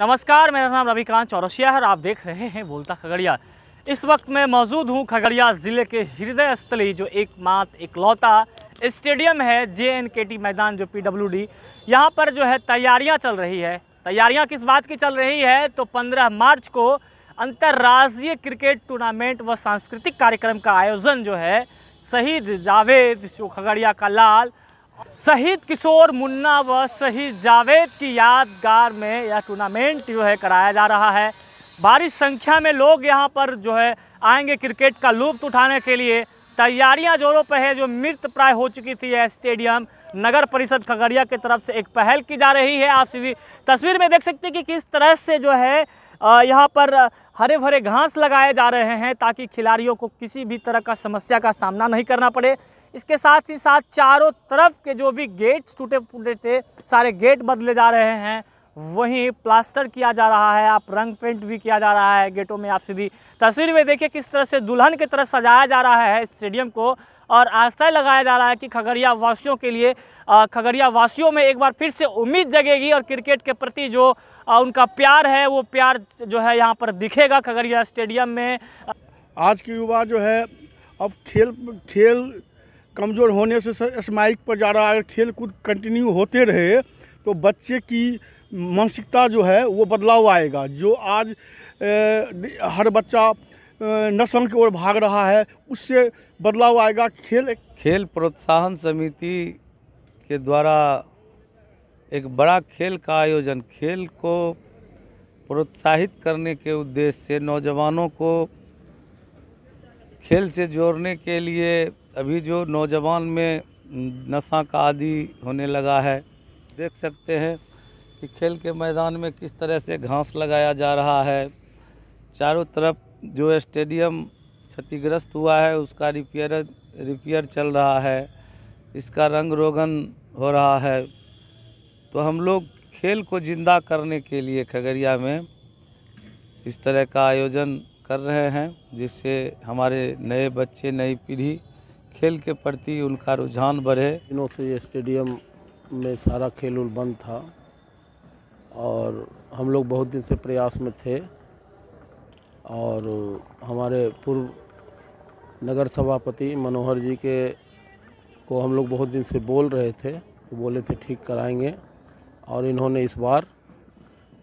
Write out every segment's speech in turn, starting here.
नमस्कार मेरा नाम रविकांत चौरसिया है और आप देख रहे हैं बोलता खगड़िया इस वक्त मैं मौजूद हूँ खगड़िया ज़िले के हृदय स्थली जो एकमात्र इकलौता स्टेडियम है जे एन के टी मैदान जो पी डब्ल्यू डी यहाँ पर जो है तैयारियाँ चल रही है तैयारियाँ किस बात की चल रही है तो पंद्रह मार्च को अंतर्राष्ट्रीय क्रिकेट टूर्नामेंट व सांस्कृतिक कार्यक्रम का आयोजन जो है शहीद जावेद जो खगड़िया का लाल शहीद किशोर मुन्ना व शहीद जावेद की यादगार में यह टूर्नामेंट जो है कराया जा रहा है भारी संख्या में लोग यहाँ पर जो है आएंगे क्रिकेट का लुप्त उठाने के लिए तैयारियां जोरों पर है जो मृत प्राय हो चुकी थी यह स्टेडियम नगर परिषद खगड़िया की तरफ से एक पहल की जा रही है आप सभी तस्वीर में देख सकते हैं कि किस तरह से जो है यहाँ पर हरे भरे घास लगाए जा रहे हैं ताकि खिलाड़ियों को किसी भी तरह का समस्या का सामना नहीं करना पड़े इसके साथ ही साथ चारों तरफ के जो भी गेट टूटे फूटे थे सारे गेट बदले जा रहे हैं वहीं प्लास्टर किया जा रहा है आप रंग पेंट भी किया जा रहा है गेटों में आप सीधी तस्वीर में देखिए किस तरह से दुल्हन की तरह सजाया जा रहा है स्टेडियम को और आस्था लगाया जा रहा है कि खगड़िया वासियों के लिए खगड़िया वासियों में एक बार फिर से उम्मीद जगेगी और क्रिकेट के प्रति जो उनका प्यार है वो प्यार जो है यहाँ पर दिखेगा खगड़िया स्टेडियम में आज के युवा जो है अब खेल खेल कमज़ोर होने से स्माइक पर जा रहा है अगर खेल कूद कंटिन्यू होते रहे तो बच्चे की मानसिकता जो है वो बदलाव आएगा जो आज ए, हर बच्चा नशल की ओर भाग रहा है उससे बदलाव आएगा खेल खेल प्रोत्साहन समिति के द्वारा एक बड़ा खेल का आयोजन खेल को प्रोत्साहित करने के उद्देश्य से नौजवानों को खेल से जोड़ने के लिए अभी जो नौजवान में नशा का आदि होने लगा है देख सकते हैं कि खेल के मैदान में किस तरह से घास लगाया जा रहा है चारों तरफ जो स्टेडियम क्षतिग्रस्त हुआ है उसका रिपेयर रिपेयर चल रहा है इसका रंग रोगन हो रहा है तो हम लोग खेल को ज़िंदा करने के लिए खगड़िया में इस तरह का आयोजन कर रहे हैं जिससे हमारे नए बच्चे नई पीढ़ी खेल के प्रति उनका रुझान बढ़े दिनों से ये स्टेडियम में सारा खेल उल बंद था और हम लोग बहुत दिन से प्रयास में थे और हमारे पूर्व नगर सभापति मनोहर जी के को हम लोग बहुत दिन से बोल रहे थे तो बोले थे ठीक कराएंगे और इन्होंने इस बार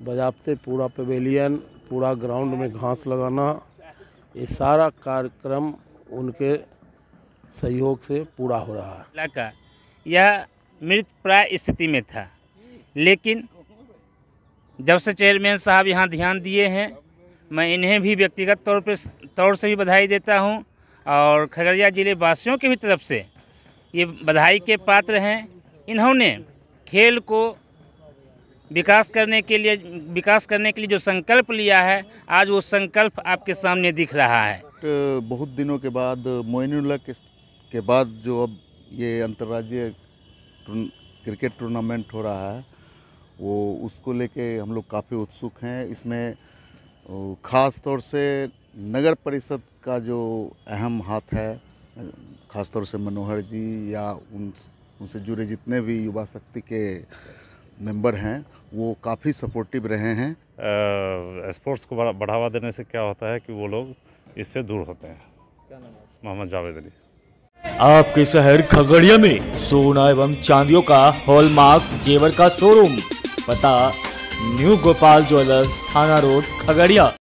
बजाबते पूरा पवेलियन पूरा ग्राउंड में घास लगाना ये सारा कार्यक्रम उनके सहयोग से पूरा हो रहा है इलाका यह मृत प्राय स्थिति में था लेकिन जब से चेयरमैन साहब यहाँ ध्यान दिए हैं मैं इन्हें भी व्यक्तिगत तौर पर तौर से भी बधाई देता हूँ और खगड़िया जिले वासियों की भी तरफ से ये बधाई के पात्र हैं इन्होंने खेल को विकास करने के लिए विकास करने के लिए जो संकल्प लिया है आज वो संकल्प आपके सामने दिख रहा है बहुत दिनों के बाद मोइनुल्ला के के बाद जो अब ये अंतर्राज्यीय क्रिकेट टूर्नामेंट हो रहा है वो उसको लेके हम लोग काफ़ी उत्सुक हैं इसमें ख़ास तौर से नगर परिषद का जो अहम हाथ है ख़ासतौर से मनोहर जी या उन उनसे जुड़े जितने भी युवा शक्ति के मेंबर हैं वो काफ़ी सपोर्टिव रहे हैं स्पोर्ट्स को बढ़ावा देने से क्या होता है कि वो लोग इससे दूर होते हैं मोहम्मद जावेद अली आपके शहर खगड़िया में सोना एवं चांदियों का हॉलमार्क जेवर का शोरूम पता न्यू गोपाल ज्वेलर्स थाना रोड खगड़िया